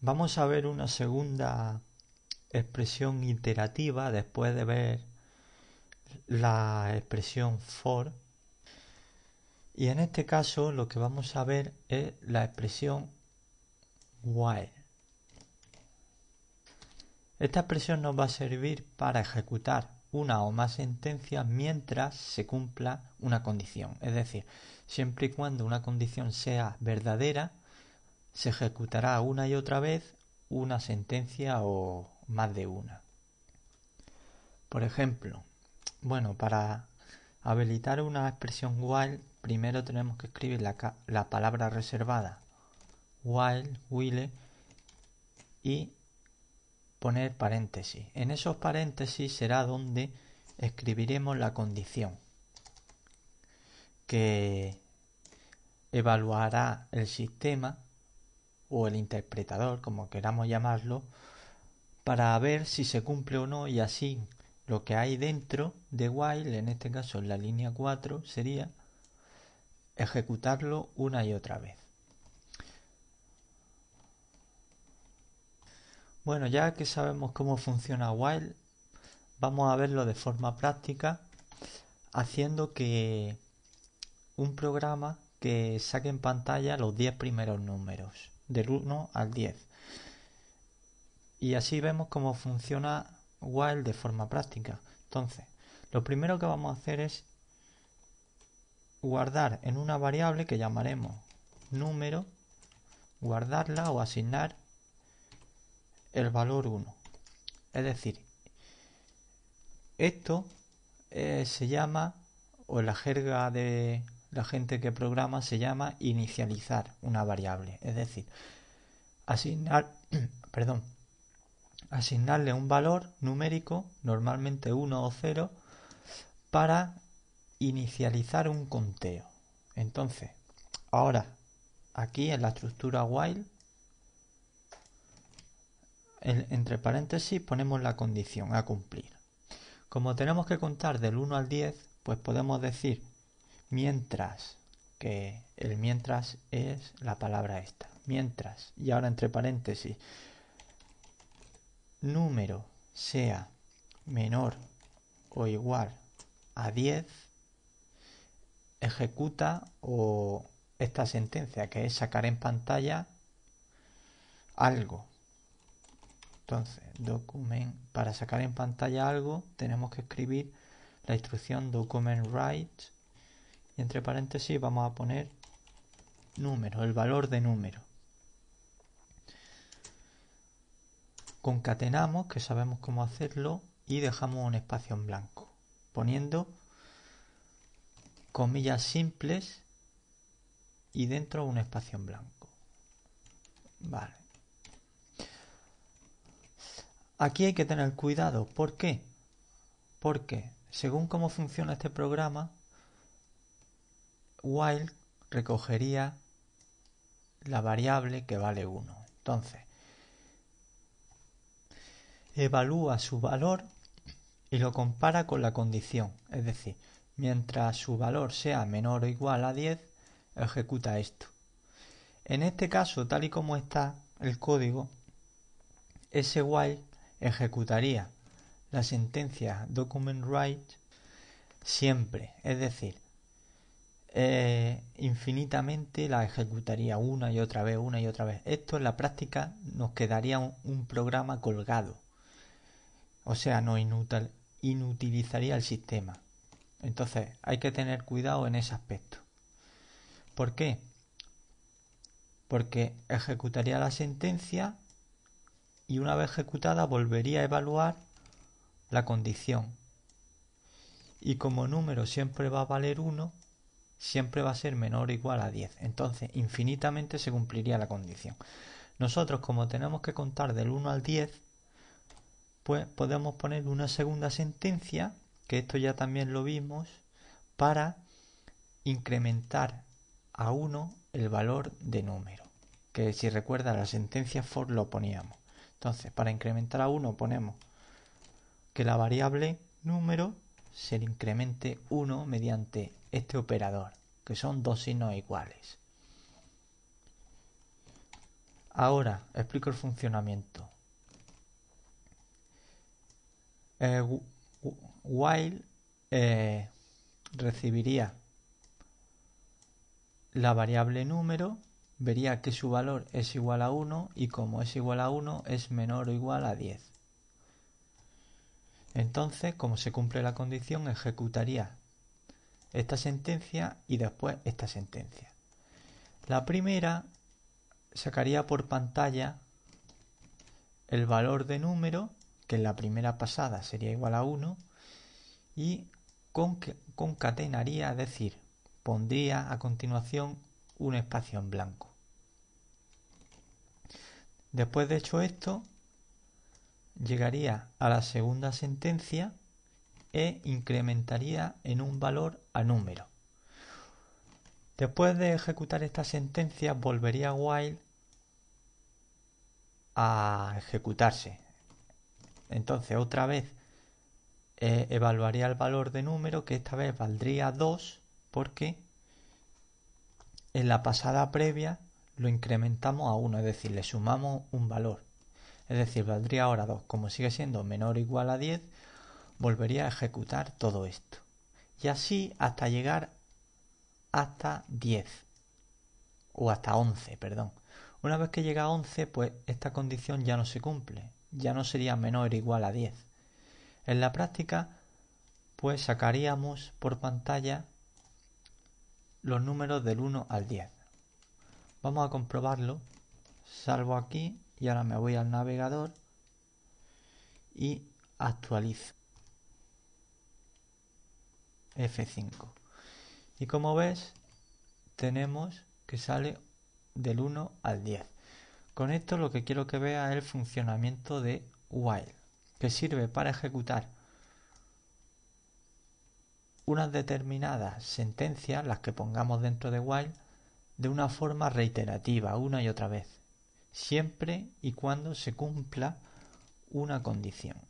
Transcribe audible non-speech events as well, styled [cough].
Vamos a ver una segunda expresión iterativa después de ver la expresión for. Y en este caso lo que vamos a ver es la expresión while. Esta expresión nos va a servir para ejecutar una o más sentencias mientras se cumpla una condición. Es decir, siempre y cuando una condición sea verdadera, se ejecutará una y otra vez una sentencia o más de una. Por ejemplo, bueno, para habilitar una expresión while, primero tenemos que escribir la, palabra reservada while, while y poner paréntesis. En esos paréntesis será donde escribiremos la condición que evaluará el sistema o el interpretador, como queramos llamarlo, para ver si se cumple o no y así lo que hay dentro de while, en este caso en la línea 4, sería ejecutarlo una y otra vez. Bueno, ya que sabemos cómo funciona while, vamos a verlo de forma práctica haciendo que un programa que saque en pantalla los 10 primeros números del 1 al 10. Y así vemos cómo funciona while de forma práctica. Entonces, lo primero que vamos a hacer es guardar en una variable que llamaremos número, guardarla o asignar el valor 1. Es decir, esto eh, se llama, o en la jerga de la gente que programa se llama inicializar una variable, es decir, asignar, [clears throat] perdón, asignarle un valor numérico, normalmente 1 o 0, para inicializar un conteo. Entonces, ahora, aquí en la estructura while, entre paréntesis ponemos la condición a cumplir. Como tenemos que contar del 1 al 10, pues podemos decir mientras, que el mientras es la palabra esta, mientras, y ahora entre paréntesis, número sea menor o igual a 10, ejecuta o esta sentencia que es sacar en pantalla algo. Entonces, document para sacar en pantalla algo tenemos que escribir la instrucción document write entre paréntesis vamos a poner número, el valor de número. Concatenamos, que sabemos cómo hacerlo, y dejamos un espacio en blanco, poniendo comillas simples y dentro un espacio en blanco. Vale. Aquí hay que tener cuidado. ¿Por qué? Porque según cómo funciona este programa, while recogería la variable que vale 1. Entonces, evalúa su valor y lo compara con la condición, es decir, mientras su valor sea menor o igual a 10, ejecuta esto. En este caso, tal y como está el código, ese while ejecutaría la sentencia document siempre, es decir, eh, infinitamente, la ejecutaría una y otra vez, una y otra vez. Esto en la práctica nos quedaría un, programa colgado. O sea, no inutilizaría el sistema. Entonces, hay que tener cuidado en ese aspecto. ¿Por qué? Porque ejecutaría la sentencia y una vez ejecutada volvería a evaluar la condición. Y como número siempre va a valer 1, siempre va a ser menor o igual a 10. Entonces, infinitamente se cumpliría la condición. Nosotros, como tenemos que contar del 1 al 10, pues podemos poner una segunda sentencia, que esto ya también lo vimos, para incrementar a 1 el valor de número. Que si recuerda la sentencia for lo poníamos. Entonces, para incrementar a 1 ponemos que la variable número se le incremente 1 mediante este operador, que son dos signos iguales. Ahora explico el funcionamiento. Eh, while eh, recibiría la variable número, vería que su valor es igual a 1 y como es igual a 1 es menor o igual a 10. Entonces, como se cumple la condición, ejecutaría esta sentencia y después esta sentencia. La primera sacaría por pantalla el valor de número, que en la primera pasada sería igual a 1, y concatenaría, es decir, pondría a continuación un espacio en blanco. Después de hecho esto, llegaría a la segunda sentencia e incrementaría en un valor a número. Después de ejecutar esta sentencia volvería while a ejecutarse. Entonces otra vez eh, evaluaría el valor de número que esta vez valdría 2 porque en la pasada previa lo incrementamos a 1, es decir, le sumamos un valor. Es decir, valdría ahora 2. Como sigue siendo menor o igual a 10, volvería a ejecutar todo esto. Y así hasta llegar hasta 10 o hasta 11, perdón. Una vez que llega a 11, pues esta condición ya no se cumple, ya no sería menor o igual a 10. En la práctica, pues sacaríamos por pantalla los números del 1 al 10. Vamos a comprobarlo. Salvo aquí y ahora me voy al navegador y actualizo. F5. Y como ves, tenemos que sale del 1 al 10. Con esto lo que quiero que vea es el funcionamiento de while, que sirve para ejecutar unas determinadas sentencias, las que pongamos dentro de while, de una forma reiterativa, una y otra vez, siempre y cuando se cumpla una condición.